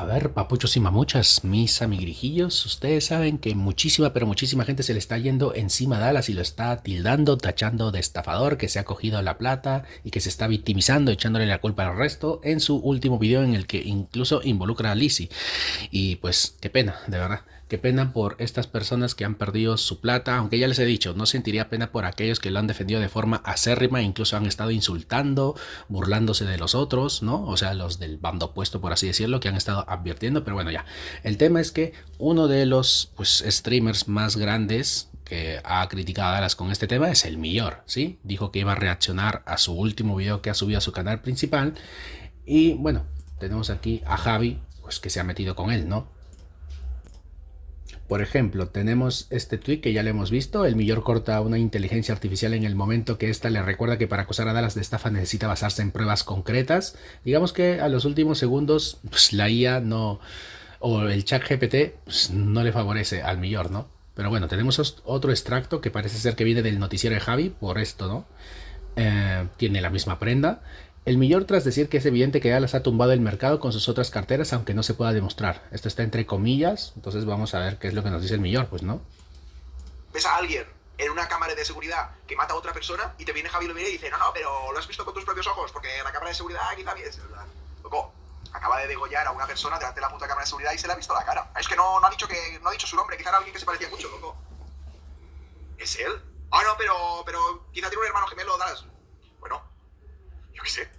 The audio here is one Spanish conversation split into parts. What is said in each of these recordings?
A ver, papuchos y mamuchas, mis amigrijillos, ustedes saben que muchísima, pero muchísima gente se le está yendo encima a Alas y lo está tildando, tachando de estafador, que se ha cogido la plata y que se está victimizando, echándole la culpa al resto en su último video en el que incluso involucra a Lizzie. Y pues, qué pena, de verdad. Qué pena por estas personas que han perdido su plata, aunque ya les he dicho, no sentiría pena por aquellos que lo han defendido de forma acérrima, incluso han estado insultando, burlándose de los otros, ¿no? O sea, los del bando opuesto, por así decirlo, que han estado advirtiendo, pero bueno, ya. El tema es que uno de los pues, streamers más grandes, que ha criticado a Dallas con este tema es el Millor, ¿sí? Dijo que iba a reaccionar a su último video que ha subido a su canal principal. Y bueno, tenemos aquí a Javi, pues que se ha metido con él, ¿no? Por ejemplo, tenemos este tweet que ya le hemos visto. El Millor corta una inteligencia artificial en el momento que ésta le recuerda que para acusar a Dallas de estafa necesita basarse en pruebas concretas. Digamos que a los últimos segundos pues, la IA no... o el chat GPT pues, no le favorece al Millor, ¿no? Pero bueno, tenemos otro extracto que parece ser que viene del noticiero de Javi, por esto, ¿no? Eh, tiene la misma prenda. El Millor tras decir que es evidente que las ha tumbado el mercado con sus otras carteras, aunque no se pueda demostrar. Esto está entre comillas, entonces vamos a ver qué es lo que nos dice el Millor, pues no. ¿Ves a alguien en una cámara de seguridad que mata a otra persona y te viene Javier Lumine y dice, no, no, pero lo has visto con tus propios ojos, porque la cámara de seguridad quizá ¿verdad? Loco, acaba de degollar a una persona delante de la puta cámara de seguridad y se le ha visto la cara. Es que no, no ha dicho que no ha dicho su nombre, quizá era alguien que se parecía mucho, loco. ¿Es él? Ah, no, pero, pero quizá tiene un hermano gemelo, Dallas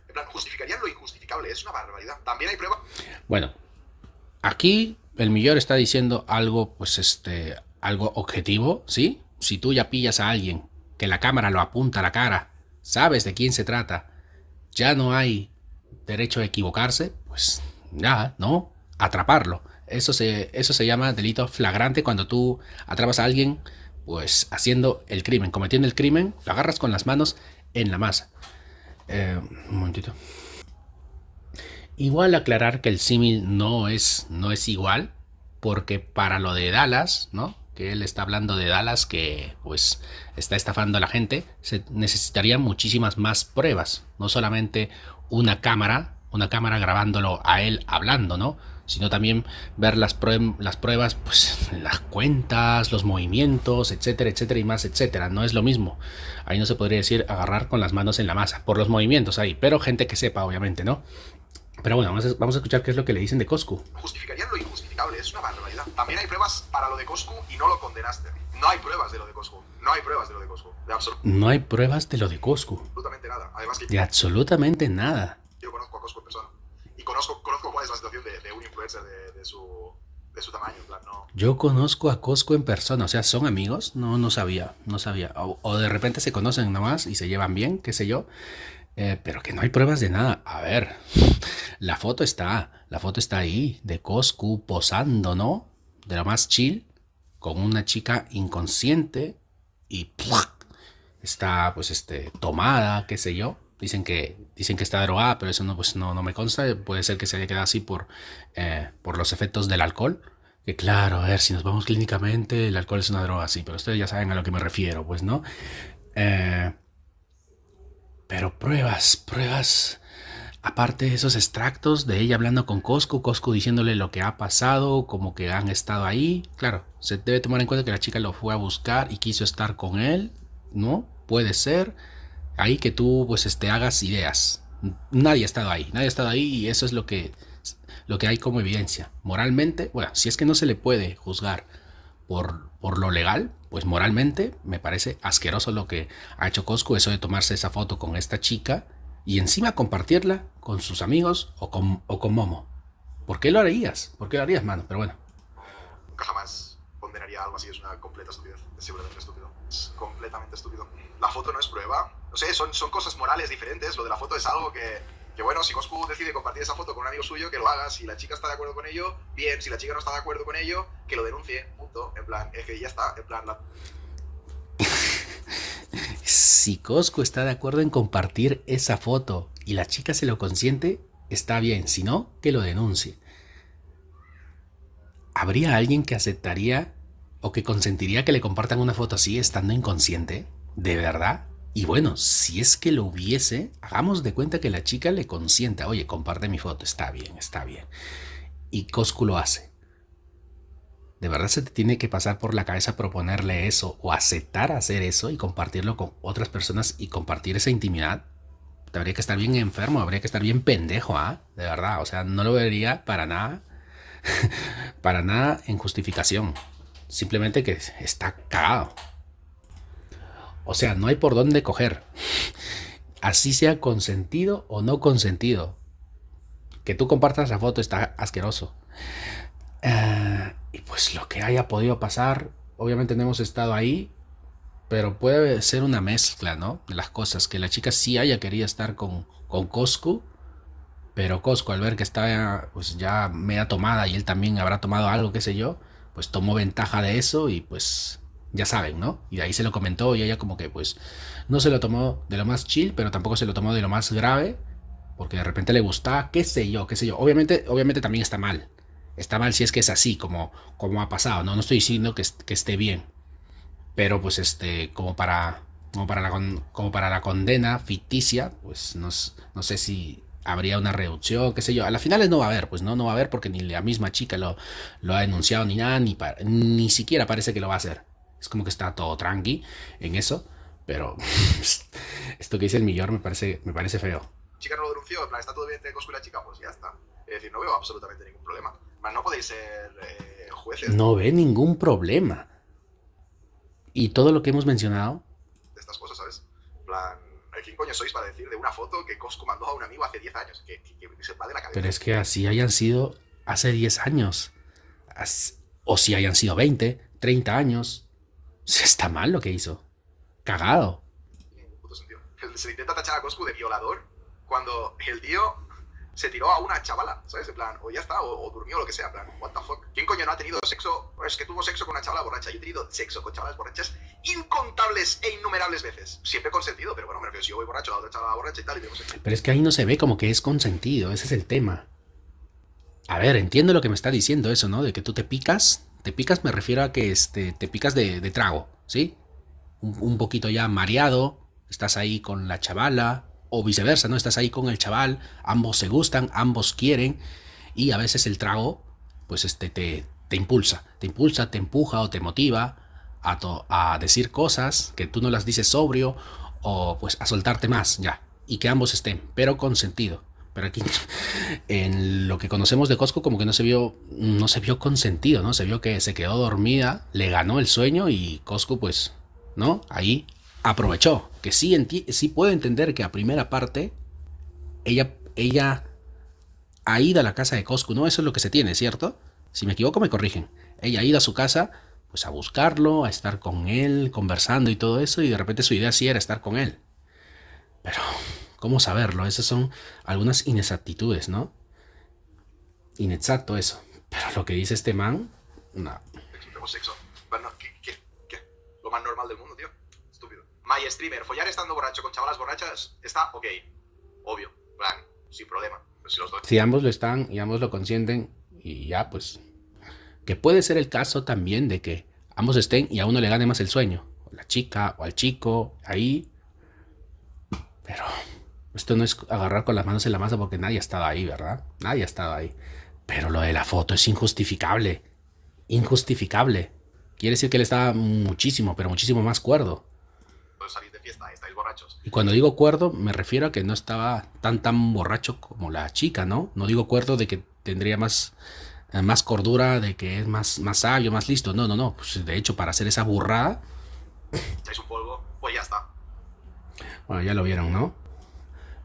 en plan, justificarían lo injustificable, es una barbaridad. También hay prueba. Bueno, aquí el millor está diciendo algo, pues este, algo objetivo, ¿sí? Si tú ya pillas a alguien que la cámara lo apunta a la cara, sabes de quién se trata, ya no hay derecho a equivocarse, pues nada, ¿no? Atraparlo. Eso se, eso se llama delito flagrante cuando tú atrapas a alguien, pues haciendo el crimen, cometiendo el crimen, lo agarras con las manos en la masa. Eh, un momentito. Igual aclarar que el símil no es, no es igual, porque para lo de Dallas, ¿no? Que él está hablando de Dallas que pues está estafando a la gente, se necesitarían muchísimas más pruebas, no solamente una cámara una cámara grabándolo a él hablando, ¿no? Sino también ver las, pruebas, pues las cuentas, los movimientos, etcétera, etcétera y más, etcétera. No es lo mismo. Ahí no se podría decir agarrar con las manos en la masa, por los movimientos ahí, pero gente que sepa, obviamente, ¿no? Pero bueno, vamos a, escuchar qué es lo que le dicen de Coscu. Justificarían lo injustificable, es una barbaridad. También hay pruebas para lo de Coscu y no lo condenaste. No hay pruebas de lo de Coscu. No hay pruebas de lo de Coscu. De no hay pruebas de lo de Absolutamente nada. Además De absolutamente nada en persona. Y conozco, cuál la situación de, influencer de, su, tamaño. Yo conozco a Cosco en persona, o sea, ¿son amigos? No, no sabía, no sabía. O, de repente se conocen nomás y se llevan bien, qué sé yo. Eh, pero que no hay pruebas de nada. A ver, la foto está, la foto está ahí, de Cosco posando, ¿no? De lo más chill, con una chica inconsciente y está pues este tomada, qué sé yo. Dicen que, dicen que está drogada, pero eso no, pues no, no me consta. Puede ser que se haya quedado así por, eh, por los efectos del alcohol. Que claro, a ver, si nos vamos clínicamente, el alcohol es una droga, sí, pero ustedes ya saben a lo que me refiero, pues, ¿no? Eh, pero pruebas, pruebas. Aparte de esos extractos de ella hablando con Cosco, Cosco diciéndole lo que ha pasado, como que han estado ahí. Claro, se debe tomar en cuenta que la chica lo fue a buscar y quiso estar con él, ¿no? Puede ser ahí que tú pues este, hagas ideas. Nadie ha estado ahí, nadie ha estado ahí y eso es lo que, lo que hay como evidencia. Moralmente, bueno, si es que no se le puede juzgar por, por lo legal, pues moralmente me parece asqueroso lo que ha hecho Cosco, eso de tomarse esa foto con esta chica y encima compartirla con sus amigos o con, o con Momo. ¿Por qué lo harías? ¿Por qué lo harías, mano? Pero bueno. Jamás ponderaría algo así, es una completa estupidez. Es simplemente estúpido. Es completamente estúpido. La foto no es prueba, no sé, son, cosas morales diferentes. Lo de la foto es algo que, bueno, si Coscu decide compartir esa foto con un amigo suyo, que lo haga. Si la chica está de acuerdo con ello, bien. Si la chica no está de acuerdo con ello, que lo denuncie. Punto. En plan, es que ya está. En plan, si Cosco está de acuerdo en compartir esa foto y la chica se lo consiente, está bien. Si no, que lo denuncie. ¿Habría alguien que aceptaría o que consentiría que le compartan una foto así estando inconsciente? ¿De verdad? Y bueno, si es que lo hubiese, hagamos de cuenta que la chica le consienta, oye, comparte mi foto, está bien, está bien. Y Coscu lo hace. De verdad se te tiene que pasar por la cabeza proponerle eso o aceptar hacer eso y compartirlo con otras personas y compartir esa intimidad. Te habría que estar bien enfermo, habría que estar bien pendejo, ¿ah? De verdad, o sea, no lo vería para nada, para nada en justificación. Simplemente que está cagado. O sea, no hay por dónde coger. Así sea consentido o no consentido. Que tú compartas la foto está asqueroso. Ah, y pues lo que haya podido pasar, obviamente no hemos estado ahí, pero puede ser una mezcla, ¿no? De las cosas, que la chica sí haya querido estar con, con Coscu, pero Coscu al ver que está pues ya media tomada y él también habrá tomado algo, qué sé yo, pues tomó ventaja de eso y pues ya saben, ¿no? Y de ahí se lo comentó y ella como que pues no se lo tomó de lo más chill, pero tampoco se lo tomó de lo más grave, porque de repente le gustaba, qué sé yo, qué sé yo. Obviamente, obviamente también está mal. Está mal si es que es así, como, como ha pasado, ¿no? No estoy diciendo que, esté bien. Pero pues este, como para, como para, la, como para la condena ficticia, pues no, no sé si habría una reducción, qué sé yo. A las finales no va a haber, pues no, no va a haber porque ni la misma chica lo, lo ha denunciado ni nada, ni, ni siquiera parece que lo va a hacer. Es como que está todo tranqui en eso, pero esto que dice el millón me parece, me parece feo. Chica no lo denunció, está todo bien y la chica, pues ya está. Es decir, no veo absolutamente ningún problema. no podéis ser eh, jueces. No ve ningún problema. Y todo lo que hemos mencionado. De estas cosas, ¿sabes? En plan, ¿quién coño sois para decir de una foto que Cosco mandó a un amigo hace 10 años? Que, que, se va de la cabeza. Pero es que así hayan sido hace 10 años. O si hayan sido 20, 30 años está mal lo que hizo. Cagado. Se le intenta tachar a Coscu de violador cuando el tío se tiró a una chavala, ¿sabes? En plan, o ya está, o, durmió, o lo que sea, en plan, what the fuck. ¿Quién coño no ha tenido sexo? Es que tuvo sexo con una chavala borracha. Yo he tenido sexo con chavalas borrachas incontables e innumerables veces. Siempre consentido, pero bueno, me refiero, si yo voy borracho, a otra chavala borracha y tal, y tengo Pero es que ahí no se ve como que es consentido, ese es el tema. A ver, entiendo lo que me está diciendo eso, ¿no? De que tú te picas, te picas me refiero a que este, te picas de, trago, ¿sí? Un, poquito ya mareado, estás ahí con la chavala, o viceversa, ¿no? Estás ahí con el chaval, ambos se gustan, ambos quieren, y a veces el trago, pues este, te, impulsa, te impulsa, te empuja o te motiva a, a decir cosas que tú no las dices sobrio, o pues a soltarte más, ya, y que ambos estén, pero con sentido pero aquí en lo que conocemos de cosco como que no se vio, no se vio consentido, ¿no? Se vio que se quedó dormida, le ganó el sueño y cosco pues, ¿no? Ahí aprovechó, que sí, sí puedo entender que a primera parte ella, ella ha ido a la casa de cosco ¿no? Eso es lo que se tiene, ¿cierto? Si me equivoco me corrigen. Ella ha ido a su casa pues a buscarlo, a estar con él, conversando y todo eso, y de repente su idea sí era estar con él. Pero ¿Cómo saberlo? Esas son algunas inexactitudes, ¿no? Inexacto eso. Pero lo que dice este man, no. Sexo. Bueno, ¿qué, qué, qué? Lo más normal del mundo, tío. Estúpido. My streamer, follar estando borracho con chavalas borrachas está ok. Obvio. Plan, sin problema. Pues si, los si ambos lo están y ambos lo consienten, y ya pues. Que puede ser el caso también de que ambos estén y a uno le gane más el sueño. O la chica o al chico, ahí. Pero esto no es agarrar con las manos en la masa porque nadie estaba ahí, ¿verdad? Nadie estaba ahí. Pero lo de la foto es injustificable. Injustificable. Quiere decir que él estaba muchísimo, pero muchísimo más cuerdo. Salir de fiesta, estáis borrachos. Y cuando digo cuerdo, me refiero a que no estaba tan tan borracho como la chica, ¿no? No digo cuerdo de que tendría más, eh, más cordura, de que es más, más sabio, más listo. No, no, no. Pues, de hecho, para hacer esa burrada. Echáis un polvo, pues ya está. Bueno, ya lo vieron, ¿no?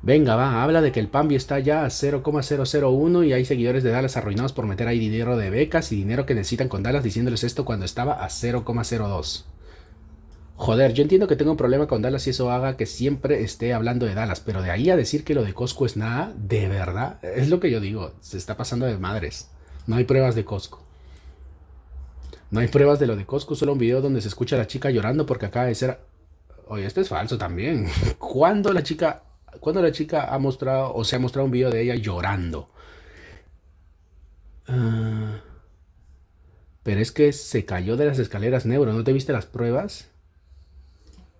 Venga, va, habla de que el PAMBI está ya a 0,001 y hay seguidores de Dallas arruinados por meter ahí dinero de becas y dinero que necesitan con Dallas diciéndoles esto cuando estaba a 0,02. Joder, yo entiendo que tengo un problema con Dallas y eso haga que siempre esté hablando de Dallas, pero de ahí a decir que lo de Costco es nada, de verdad, es lo que yo digo, se está pasando de madres. No hay pruebas de Costco. No hay pruebas de lo de Costco, solo un video donde se escucha a la chica llorando porque acaba de ser... Oye, esto es falso también. ¿Cuándo la chica cuando la chica ha mostrado o se ha mostrado un video de ella llorando. Ah, pero es que se cayó de las escaleras, Neuro. ¿No te viste las pruebas?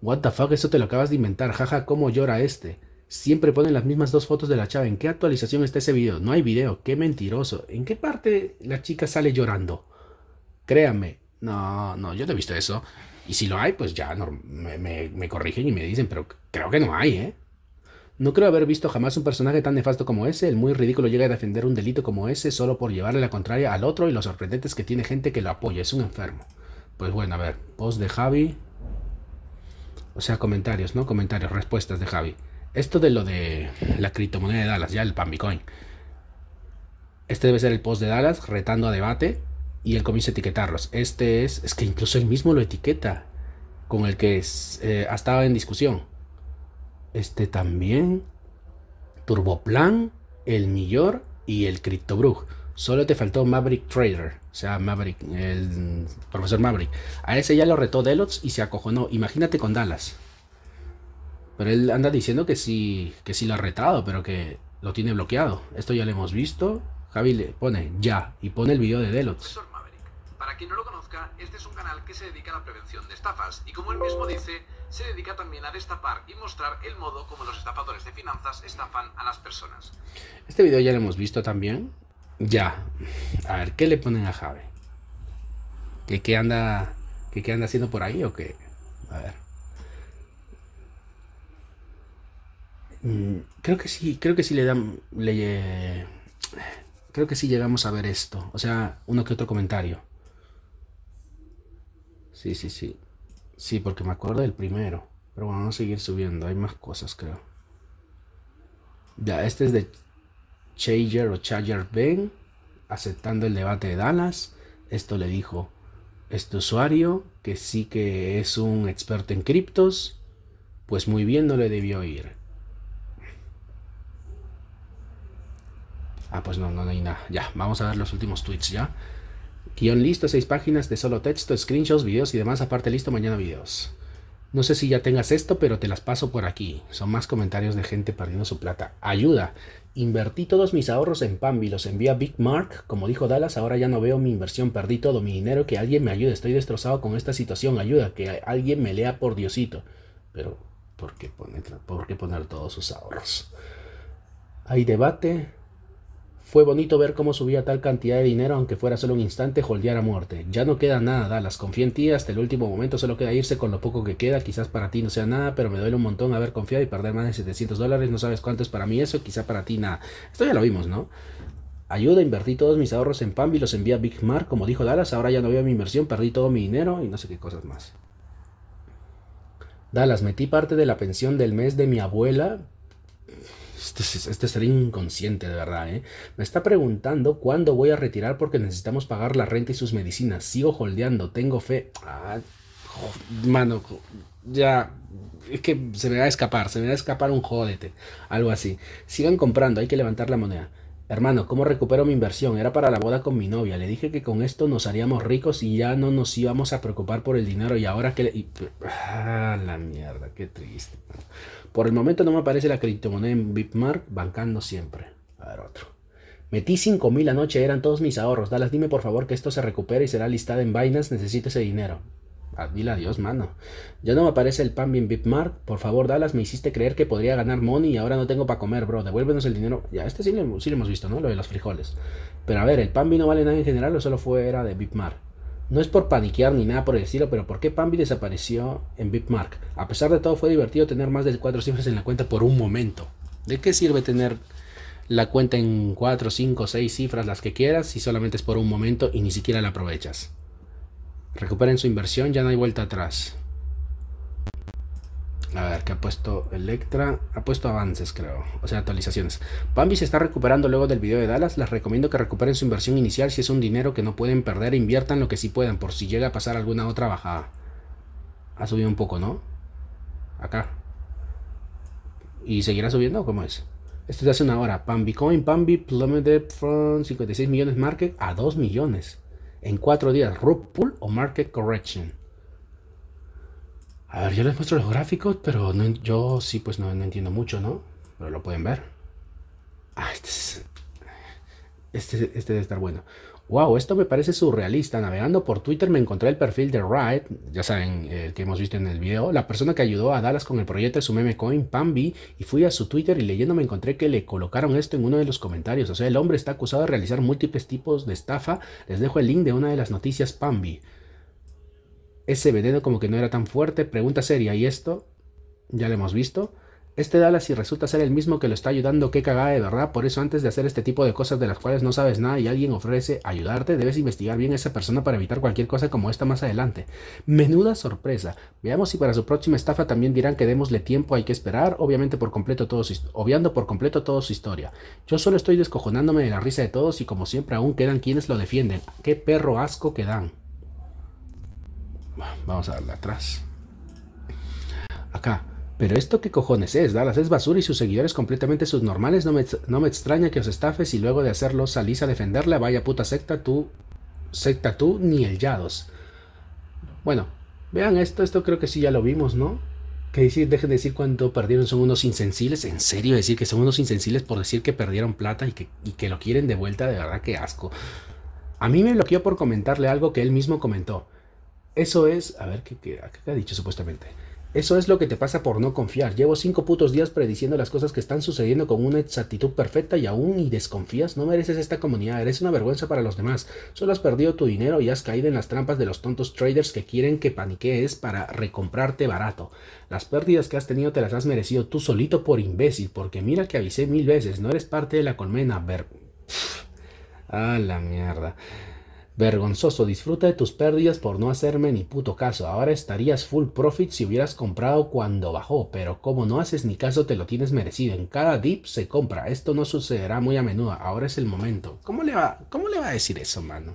What the fuck, eso te lo acabas de inventar. Jaja, cómo llora este. Siempre ponen las mismas dos fotos de la chava. ¿En qué actualización está ese video? No hay video. Qué mentiroso. ¿En qué parte la chica sale llorando? Créanme. No, no, yo no he visto eso. Y si lo hay, pues ya me, me corrigen y me dicen, pero creo que no hay, ¿eh? No creo haber visto jamás un personaje tan nefasto como ese. El muy ridículo llega a defender un delito como ese solo por llevarle la contraria al otro y lo sorprendente es que tiene gente que lo apoya. Es un enfermo. Pues bueno, a ver. Post de Javi. O sea, comentarios, ¿no? Comentarios, respuestas de Javi. Esto de lo de la criptomoneda de Dallas, ya el pan Este debe ser el post de Dallas retando a debate y él comienza a etiquetarlos. Este es, es que incluso él mismo lo etiqueta con el que eh, estaba en discusión este también, Turboplan, el Millor y el CryptoBrug. Solo te faltó Maverick Trader, o sea, Maverick, el profesor Maverick. A ese ya lo retó Delots y se acojonó. Imagínate con Dallas. Pero él anda diciendo que sí, que sí lo ha retado, pero que lo tiene bloqueado. Esto ya lo hemos visto. Javi le pone ya y pone el video de Delots. Para quien no lo conozca, este es un canal que se dedica a la prevención de estafas y como él mismo dice, se dedica también a destapar y mostrar el modo como los estafadores de finanzas estafan a las personas. Este video ya lo hemos visto también. Ya. A ver, ¿qué le ponen a Jave? ¿Qué, qué anda, qué, qué anda haciendo por ahí o qué? A ver. Mm, creo que sí, creo que sí le dan. Le, creo que sí llegamos a ver esto. O sea, uno que otro comentario. Sí, sí, sí. Sí, porque me acuerdo del primero. Pero bueno, vamos a seguir subiendo. Hay más cosas, creo. Ya, este es de Chager o Chager Ben. Aceptando el debate de Dallas. Esto le dijo este usuario, que sí que es un experto en criptos. Pues muy bien, no le debió ir. Ah, pues no, no, no hay nada. Ya, vamos a ver los últimos tweets ya. Guión listo, seis páginas de solo texto, screenshots, videos y demás. Aparte, listo, mañana videos. No sé si ya tengas esto, pero te las paso por aquí. Son más comentarios de gente perdiendo su plata. Ayuda. Invertí todos mis ahorros en Pambi, los envía Big Mark. Como dijo Dallas, ahora ya no veo mi inversión, perdí todo mi dinero. Que alguien me ayude, estoy destrozado con esta situación. Ayuda, que alguien me lea por Diosito. Pero, ¿por por qué poner todos sus ahorros? Hay debate. Fue bonito ver cómo subía tal cantidad de dinero, aunque fuera solo un instante, holdear a muerte. Ya no queda nada, Dallas. Confía en ti, hasta el último momento solo queda irse con lo poco que queda. Quizás para ti no sea nada, pero me duele un montón haber confiado y perder más de 700 dólares. No sabes cuánto es para mí eso, quizá para ti nada. Esto ya lo vimos, ¿no? Ayuda, invertí todos mis ahorros en Pambi, los envía a Big Mark. como dijo Dallas. Ahora ya no veo mi inversión, perdí todo mi dinero y no sé qué cosas más. Dallas, metí parte de la pensión del mes de mi abuela este, este inconsciente de verdad, ¿eh? Me está preguntando cuándo voy a retirar porque necesitamos pagar la renta y sus medicinas. Sigo holdeando, tengo fe. Ah, mano, ya. Es que se me va a escapar, se me va a escapar un jodete Algo así. Sigan comprando, hay que levantar la moneda. Hermano, ¿cómo recupero mi inversión? Era para la boda con mi novia. Le dije que con esto nos haríamos ricos y ya no nos íbamos a preocupar por el dinero. Y ahora que le... Ah, la mierda, qué triste. Por el momento no me aparece la criptomoneda en Bitmark, bancando siempre. A ver, otro. Metí cinco mil anoche, eran todos mis ahorros. Dallas, dime por favor que esto se recupere y será listada en Binance. Necesito ese dinero. Ah, dile adiós, mano. Ya no me aparece el pan en Bitmark. Por favor, Dallas, me hiciste creer que podría ganar money y ahora no tengo para comer, bro. Devuélvenos el dinero. Ya, este sí lo, sí lo, hemos visto, ¿no? Lo de los frijoles. Pero a ver, ¿el Pambi no vale nada en general o solo fue era de Bitmark? No es por paniquear ni nada por el estilo, pero ¿por qué Pambi desapareció en Bitmark? A pesar de todo, fue divertido tener más de cuatro cifras en la cuenta por un momento. ¿De qué sirve tener la cuenta en cuatro, cinco, seis cifras, las que quieras, si solamente es por un momento y ni siquiera la aprovechas? Recuperen su inversión, ya no hay vuelta atrás. A ver, ¿qué ha puesto Electra? Ha puesto avances, creo. O sea, actualizaciones. Bambi se está recuperando luego del video de Dallas. Les recomiendo que recuperen su inversión inicial si es un dinero que no pueden perder. E inviertan lo que sí puedan por si llega a pasar alguna otra bajada. Ha subido un poco, ¿no? Acá. ¿Y seguirá subiendo o cómo es? Esto es hace una hora. Pambi Coin, Pambi plummeted from 56 millones market a 2 millones en cuatro días, root pull o market correction. A ver, yo les muestro los gráficos, pero yo sí, pues no, entiendo mucho, ¿no? Pero lo pueden ver. Ah, este, este, este debe estar bueno wow, esto me parece surrealista. Navegando por Twitter me encontré el perfil de Riot, ya saben el eh, que hemos visto en el video, la persona que ayudó a Dallas con el proyecto de su meme coin, Pambi, y fui a su Twitter y leyendo me encontré que le colocaron esto en uno de los comentarios. O sea, el hombre está acusado de realizar múltiples tipos de estafa. Les dejo el link de una de las noticias Pambi. Ese veneno como que no era tan fuerte, pregunta seria, ¿y esto? Ya lo hemos visto. Este Dallas y resulta ser el mismo que lo está ayudando, qué cagada de verdad. Por eso antes de hacer este tipo de cosas de las cuales no sabes nada y alguien ofrece ayudarte, debes investigar bien a esa persona para evitar cualquier cosa como esta más adelante. Menuda sorpresa. Veamos si para su próxima estafa también dirán que démosle tiempo, hay que esperar, obviamente por completo todo su, obviando por completo toda su historia. Yo solo estoy descojonándome de la risa de todos y como siempre aún quedan quienes lo defienden. Qué perro asco que dan. Vamos a darle atrás. Acá. Pero esto qué cojones es, Dallas es basura y sus seguidores completamente subnormales. No me, no me extraña que os estafes y luego de hacerlo salís a defenderla. Vaya puta secta tú, secta tú ni el Yados. Bueno, vean esto, esto creo que sí ya lo vimos, ¿no? Que decir, dejen de decir cuánto perdieron son unos insensibles. En serio, decir que son unos insensibles por decir que perdieron plata y que, que lo quieren de vuelta, de verdad que asco. A mí me bloqueó por comentarle algo que él mismo comentó. Eso es, a ver, qué, qué ha dicho supuestamente? Eso es lo que te pasa por no confiar. Llevo cinco putos días prediciendo las cosas que están sucediendo con una exactitud perfecta y aún y desconfías. No mereces esta comunidad, eres una vergüenza para los demás. Solo has perdido tu dinero y has caído en las trampas de los tontos traders que quieren que paniquees para recomprarte barato. Las pérdidas que has tenido te las has merecido tú solito por imbécil, porque mira que avisé mil veces, no eres parte de la colmena. Ver... A ah, la mierda. Vergonzoso, disfruta de tus pérdidas por no hacerme ni puto caso. Ahora estarías full profit si hubieras comprado cuando bajó, pero como no haces ni caso te lo tienes merecido. En cada dip se compra. Esto no sucederá muy a menudo. Ahora es el momento. ¿Cómo le va, cómo le va a decir eso, mano?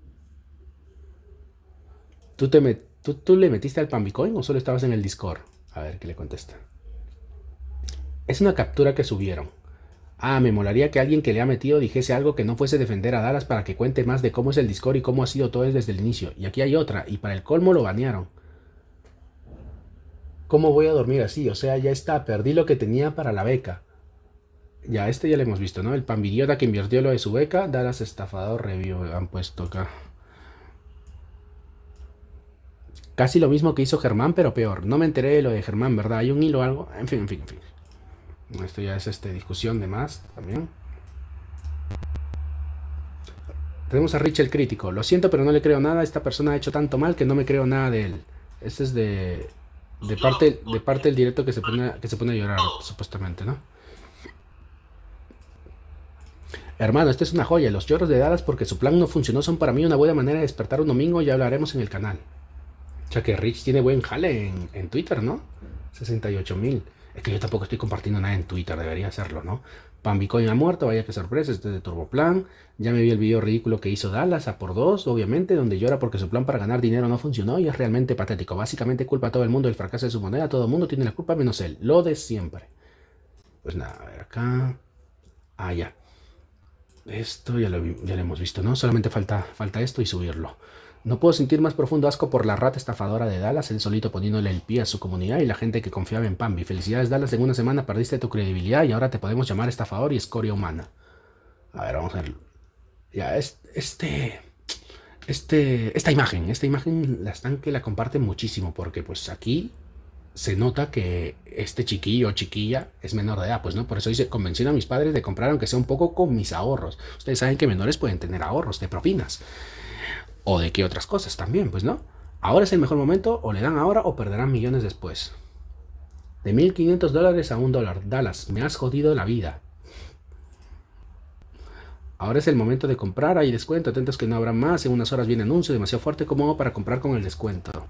¿Tú, le metiste al pambicoin o solo estabas en el Discord? A ver qué le contesta. Es una captura que subieron. Ah, me molaría que alguien que le ha metido dijese algo que no fuese defender a Dallas para que cuente más de cómo es el Discord y cómo ha sido todo desde el inicio. Y aquí hay otra, y para el colmo lo banearon. ¿Cómo voy a dormir así? O sea, ya está, perdí lo que tenía para la beca. Ya, este ya lo hemos visto, ¿no? El panvidiota que invirtió lo de su beca, Dallas estafador review, han puesto acá. Casi lo mismo que hizo Germán, pero peor. No me enteré de lo de Germán, ¿verdad? Hay un hilo o algo. En fin, en fin, en fin. Esto ya es este, discusión de más también. Tenemos a Rich el crítico. Lo siento, pero no le creo nada. Esta persona ha hecho tanto mal que no me creo nada de él. Este es de, de parte de parte del directo que se pone que se pone a llorar supuestamente, ¿no? Hermano, esta es una joya. Los lloros de dadas porque su plan no funcionó son para mí una buena manera de despertar un domingo. Ya hablaremos en el canal. ya que Rich tiene buen jale en, Twitter, ¿no? 68 mil. Es que yo tampoco estoy compartiendo nada en Twitter, debería hacerlo, ¿no? PanBicoin ha muerto, vaya que sorpresa, este es de Turboplan. Ya me vi el video ridículo que hizo Dallas a por dos, obviamente, donde llora porque su plan para ganar dinero no funcionó y es realmente patético. Básicamente culpa a todo el mundo del fracaso de su moneda, todo el mundo tiene la culpa menos él, lo de siempre. Pues nada, a ver acá. Ah, ya. Esto ya lo, ya hemos visto, ¿no? Solamente falta, falta esto y subirlo. No puedo sentir más profundo asco por la rata estafadora de Dallas, él solito poniéndole el pie a su comunidad y la gente que confiaba en Pambi. Felicidades Dallas, en una semana perdiste tu credibilidad y ahora te podemos llamar estafador y escoria humana. A ver, vamos a verlo. Ya, este... Este, esta imagen, esta imagen la están que la comparten muchísimo porque pues aquí se nota que este chiquillo o chiquilla es menor de edad, pues no, por eso dice, convencí a mis padres de comprar aunque sea un poco con mis ahorros. Ustedes saben que menores pueden tener ahorros de propinas o de qué otras cosas también, pues no. Ahora es el mejor momento, o le dan ahora o perderán millones después. De 1.500 dólares a un dólar, Dallas, me has jodido la vida. Ahora es el momento de comprar, hay descuento, atentos que no habrá más, en unas horas viene anuncio demasiado fuerte como para comprar con el descuento.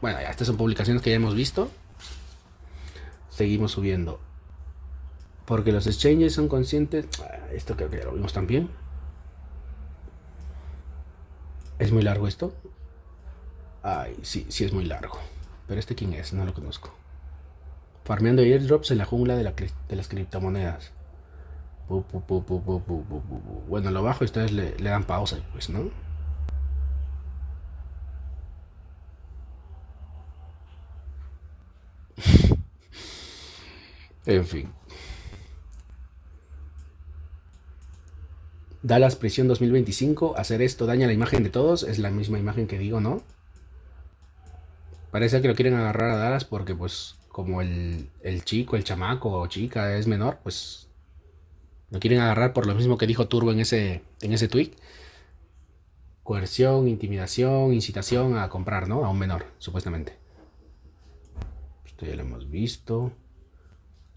Bueno, ya estas son publicaciones que ya hemos visto. Seguimos subiendo. Porque los exchanges son conscientes... Ah, esto creo que lo vimos también. ¿Es muy largo esto? Ay, sí, sí es muy largo. Pero este quién es, no lo conozco. Farmeando airdrops en la jungla de, la, de las criptomonedas. bueno, lo bajo y ustedes le, le dan pausa, pues, ¿no? en fin. Dallas Prisión 2025, hacer esto daña la imagen de todos, es la misma imagen que digo, ¿no? Parece que lo quieren agarrar a Dallas porque pues como el, chico, el chamaco o chica es menor, pues lo quieren agarrar por lo mismo que dijo Turbo en ese, en ese tweet. Coerción, intimidación, incitación a comprar, ¿no? A un menor, supuestamente. Pues, esto ya lo hemos visto.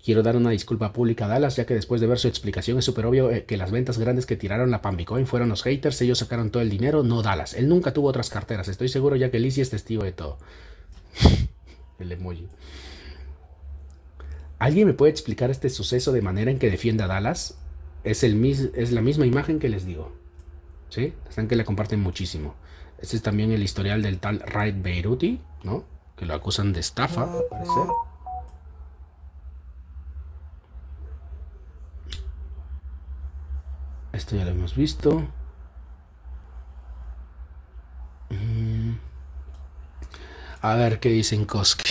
Quiero dar una disculpa pública a Dallas, ya que después de ver su explicación es súper obvio eh, que las ventas grandes que tiraron la Pambicoin fueron los haters, ellos sacaron todo el dinero, no Dallas. Él nunca tuvo otras carteras, estoy seguro ya que Lizzie es testigo de todo. el emoji. ¿Alguien me puede explicar este suceso de manera en que defienda a Dallas? Es, el es la misma imagen que les digo. ¿Sí? Están que la comparten muchísimo. Este es también el historial del tal Raid Beiruti, ¿no? Que lo acusan de estafa, parece. Esto ya lo hemos visto. Mm. A ver qué dicen Koski.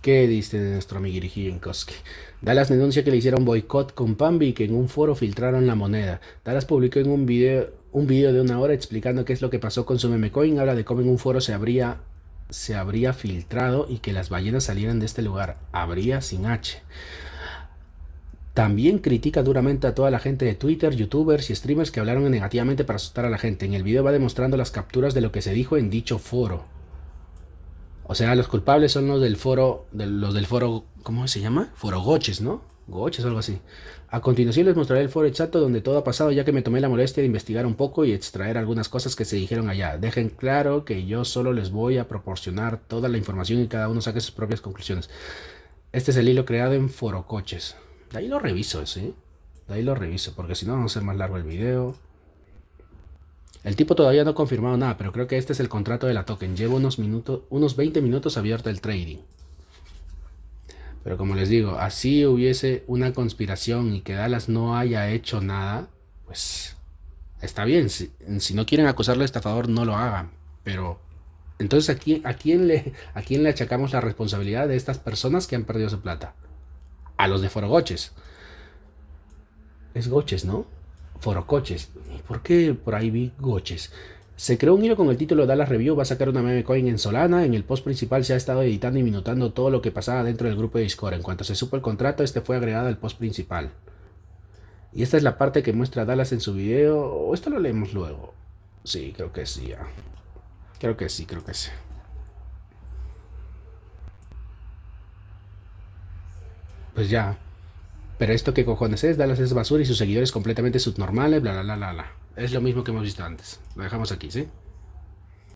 ¿Qué dice nuestro amiguirijillo en Koski? Dallas denuncia que le hicieron boicot con Pambi y que en un foro filtraron la moneda. Dallas publicó en un video, un video de una hora explicando qué es lo que pasó con su memecoin. Habla de cómo en un foro se habría, se habría filtrado y que las ballenas salieran de este lugar. Habría sin H. También critica duramente a toda la gente de Twitter, youtubers y streamers que hablaron negativamente para asustar a la gente. En el video va demostrando las capturas de lo que se dijo en dicho foro. O sea, los culpables son los del foro, los del foro, ¿cómo se llama? Foro Goches, ¿no? Goches o algo así. A continuación les mostraré el foro exacto donde todo ha pasado ya que me tomé la molestia de investigar un poco y extraer algunas cosas que se dijeron allá. Dejen claro que yo solo les voy a proporcionar toda la información y cada uno saque sus propias conclusiones. Este es el hilo creado en Foro Coches. De ahí lo reviso, ¿sí? ¿eh? De ahí lo reviso, porque si no vamos a ser más largo el video. El tipo todavía no ha confirmado nada, pero creo que este es el contrato de la token. Llevo unos, minutos, unos 20 minutos abierto el trading. Pero como les digo, así hubiese una conspiración y que Dallas no haya hecho nada, pues está bien. Si, no quieren acusarle de estafador, no lo hagan. Pero entonces, a, quién le, ¿a quién le achacamos la responsabilidad de estas personas que han perdido su plata? a los de Forogoches. Es Goches, ¿no? Forocoches. ¿Por qué por ahí vi Goches? Se creó un hilo con el título Dallas Review, va a sacar una meme coin en Solana, en el post principal se ha estado editando y minutando todo lo que pasaba dentro del grupo de Discord. En cuanto se supo el contrato, este fue agregado al post principal. Y esta es la parte que muestra Dallas en su video, o esto lo leemos luego. Sí, creo que sí, Creo que sí, creo que sí. pues ya. Pero esto que cojones es, Dallas es basura y sus seguidores completamente subnormales, bla, bla, bla, bla, bla. Es lo mismo que hemos visto antes. Lo dejamos aquí, ¿sí?